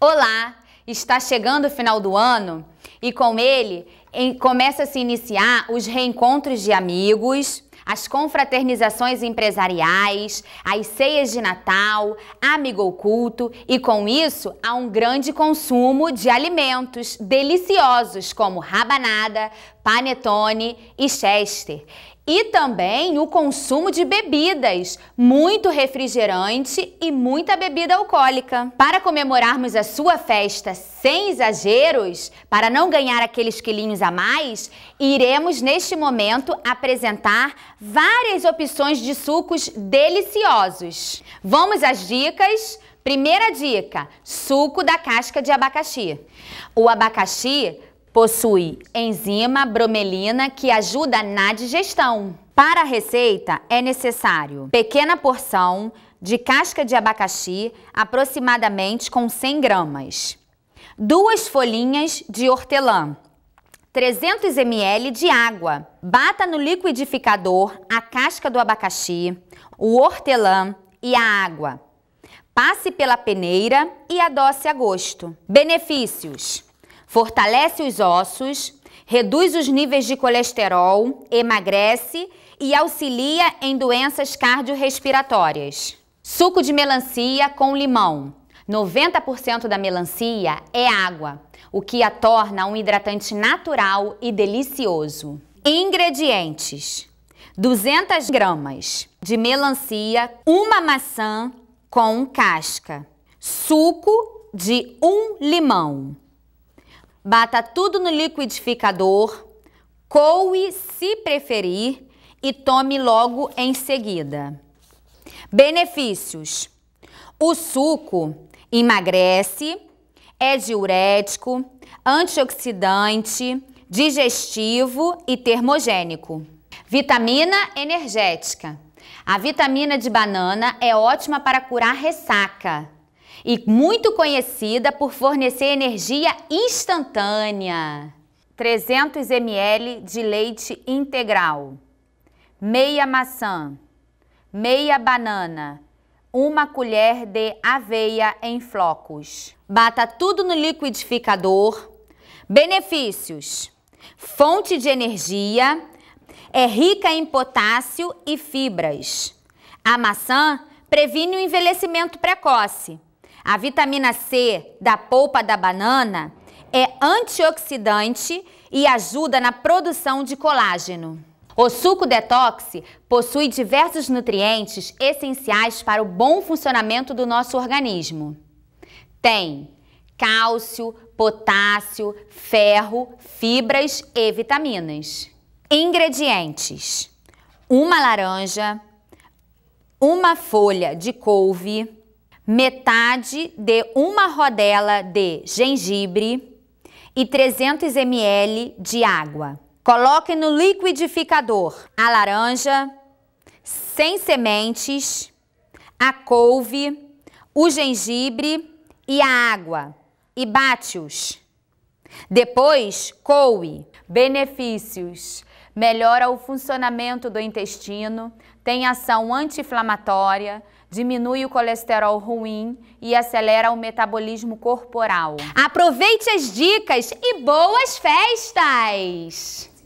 Olá! Está chegando o final do ano e com ele em, começa a se iniciar os reencontros de amigos, as confraternizações empresariais, as ceias de Natal, amigo oculto e com isso há um grande consumo de alimentos deliciosos como rabanada, panetone e chester. E também o consumo de bebidas, muito refrigerante e muita bebida alcoólica. Para comemorarmos a sua festa sem exageros, para não ganhar aqueles quilinhos a mais, iremos neste momento apresentar várias opções de sucos deliciosos. Vamos às dicas? Primeira dica: suco da casca de abacaxi. O abacaxi Possui enzima bromelina que ajuda na digestão. Para a receita é necessário pequena porção de casca de abacaxi, aproximadamente com 100 gramas, duas folhinhas de hortelã, 300 ml de água. Bata no liquidificador a casca do abacaxi, o hortelã e a água. Passe pela peneira e adoce a gosto. Benefícios: fortalece os ossos, reduz os níveis de colesterol, emagrece e auxilia em doenças cardiorrespiratórias. Suco de melancia com limão. 90% da melancia é água, o que a torna um hidratante natural e delicioso. Ingredientes: 200 gramas de melancia, uma maçã com casca, suco de um limão. Bata tudo no liquidificador, coe se preferir e tome logo em seguida. Benefícios: o suco emagrece, é diurético, antioxidante, digestivo e termogênico. Vitamina energética: a vitamina de banana é ótima para curar ressaca e muito conhecida por fornecer energia instantânea. 300 ml de leite integral, meia maçã, meia banana, uma colher de aveia em flocos. Bata tudo no liquidificador. Benefícios: fonte de energia, é rica em potássio e fibras. A maçã previne o envelhecimento precoce. A vitamina C da polpa da banana é antioxidante e ajuda na produção de colágeno. O suco detox possui diversos nutrientes essenciais para o bom funcionamento do nosso organismo. Tem cálcio, potássio, ferro, fibras e vitaminas. Ingredientes: uma laranja, uma folha de couve, metade de uma rodela de gengibre e 300 ml de água. Coloque no liquidificador a laranja, sem sementes, a couve, o gengibre e a água e bate-os. Depois, coe. Benefícios. Melhora o funcionamento do intestino, tem ação anti-inflamatória, diminui o colesterol ruim e acelera o metabolismo corporal. Aproveite as dicas e boas festas!